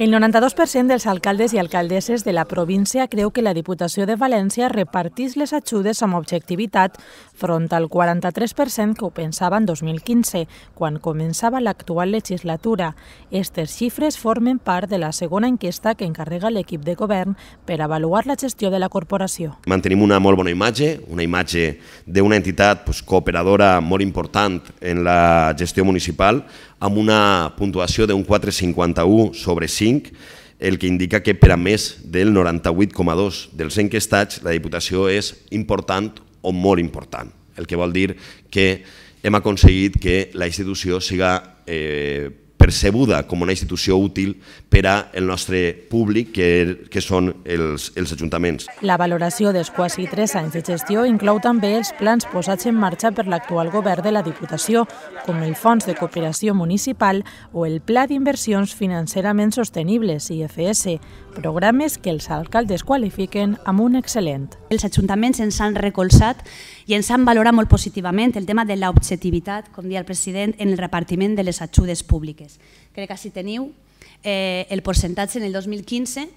El 92% dels alcaldes i alcaldesses de la província creu que la Diputació de València repartís les ajudes amb objectivitat front al 43% que ho pensava en 2015, quan començava l'actual legislatura. Estes xifres formen part de la segona enquesta que encarrega l'equip de govern per avaluar la gestió de la corporació. Mantenim una molt bona imatge, una imatge d'una entitat pues, cooperadora molt important en la gestió municipal, amb una puntuació d'un 4,51 sobre 5 5, el que indica que per a més del 98,2 dels enquestats la Diputació és important o molt important, el que vol dir que hem aconseguit que la institució siga eh, percebuda com una institució útil per a el nostre públic, que, er, que són els, els ajuntaments. La valoració dels quasi tres anys de gestió inclou també els plans posats en marxa per l'actual govern de la Diputació, com el Fons de Cooperació Municipal o el Pla d'Inversions Financerament Sostenibles, IFS, programes que els alcaldes qualifiquen amb un excel·lent els ajuntaments ens han recolzat i ens han valorat molt positivament el tema de l'objectivitat, com deia el president, en el repartiment de les ajudes públiques. Crec que si teniu eh, el percentatge en el 2015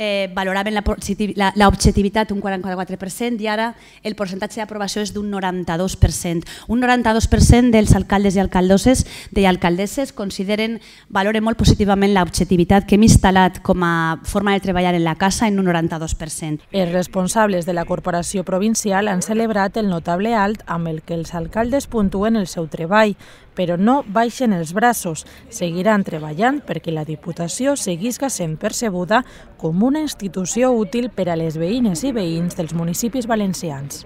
eh, valoraven l'objectivitat un 44% i ara el percentatge d'aprovació és d'un 92%. Un 92% dels alcaldes i alcaldesses i alcaldesses consideren, valoren molt positivament l'objectivitat que hem instal·lat com a forma de treballar en la casa en un 92%. Els responsables de la corporació provincial han celebrat el notable alt amb el que els alcaldes puntuen el seu treball, però no baixen els braços. Seguiran treballant perquè la Diputació seguisca sent percebuda com un una institució útil per a les veïnes i veïns dels municipis valencians.